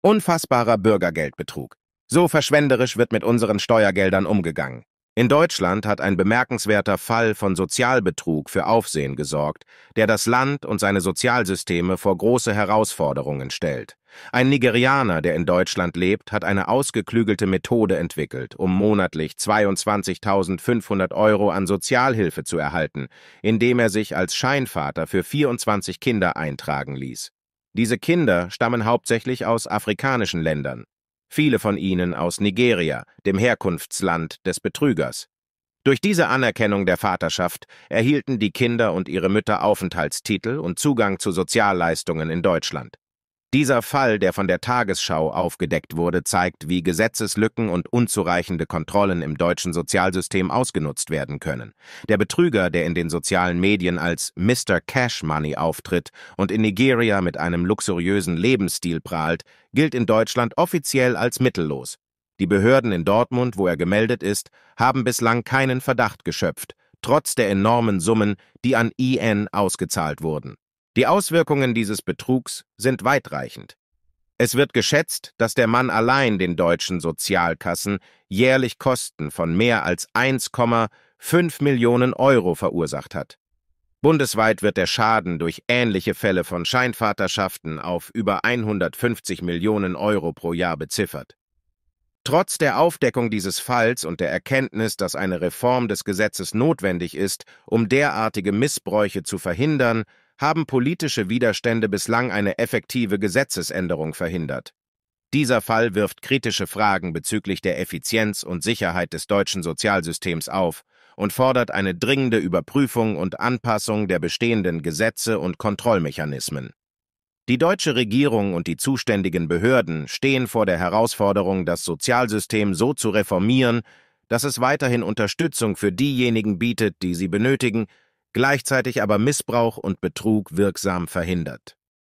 Unfassbarer Bürgergeldbetrug. So verschwenderisch wird mit unseren Steuergeldern umgegangen. In Deutschland hat ein bemerkenswerter Fall von Sozialbetrug für Aufsehen gesorgt, der das Land und seine Sozialsysteme vor große Herausforderungen stellt. Ein Nigerianer, der in Deutschland lebt, hat eine ausgeklügelte Methode entwickelt, um monatlich 22.500 Euro an Sozialhilfe zu erhalten, indem er sich als Scheinvater für 24 Kinder eintragen ließ. Diese Kinder stammen hauptsächlich aus afrikanischen Ländern, viele von ihnen aus Nigeria, dem Herkunftsland des Betrügers. Durch diese Anerkennung der Vaterschaft erhielten die Kinder und ihre Mütter Aufenthaltstitel und Zugang zu Sozialleistungen in Deutschland. Dieser Fall, der von der Tagesschau aufgedeckt wurde, zeigt, wie Gesetzeslücken und unzureichende Kontrollen im deutschen Sozialsystem ausgenutzt werden können. Der Betrüger, der in den sozialen Medien als Mr. Cash Money auftritt und in Nigeria mit einem luxuriösen Lebensstil prahlt, gilt in Deutschland offiziell als mittellos. Die Behörden in Dortmund, wo er gemeldet ist, haben bislang keinen Verdacht geschöpft, trotz der enormen Summen, die an IN ausgezahlt wurden. Die Auswirkungen dieses Betrugs sind weitreichend. Es wird geschätzt, dass der Mann allein den deutschen Sozialkassen jährlich Kosten von mehr als 1,5 Millionen Euro verursacht hat. Bundesweit wird der Schaden durch ähnliche Fälle von Scheinvaterschaften auf über 150 Millionen Euro pro Jahr beziffert. Trotz der Aufdeckung dieses Falls und der Erkenntnis, dass eine Reform des Gesetzes notwendig ist, um derartige Missbräuche zu verhindern, haben politische Widerstände bislang eine effektive Gesetzesänderung verhindert. Dieser Fall wirft kritische Fragen bezüglich der Effizienz und Sicherheit des deutschen Sozialsystems auf und fordert eine dringende Überprüfung und Anpassung der bestehenden Gesetze und Kontrollmechanismen. Die deutsche Regierung und die zuständigen Behörden stehen vor der Herausforderung, das Sozialsystem so zu reformieren, dass es weiterhin Unterstützung für diejenigen bietet, die sie benötigen, gleichzeitig aber Missbrauch und Betrug wirksam verhindert.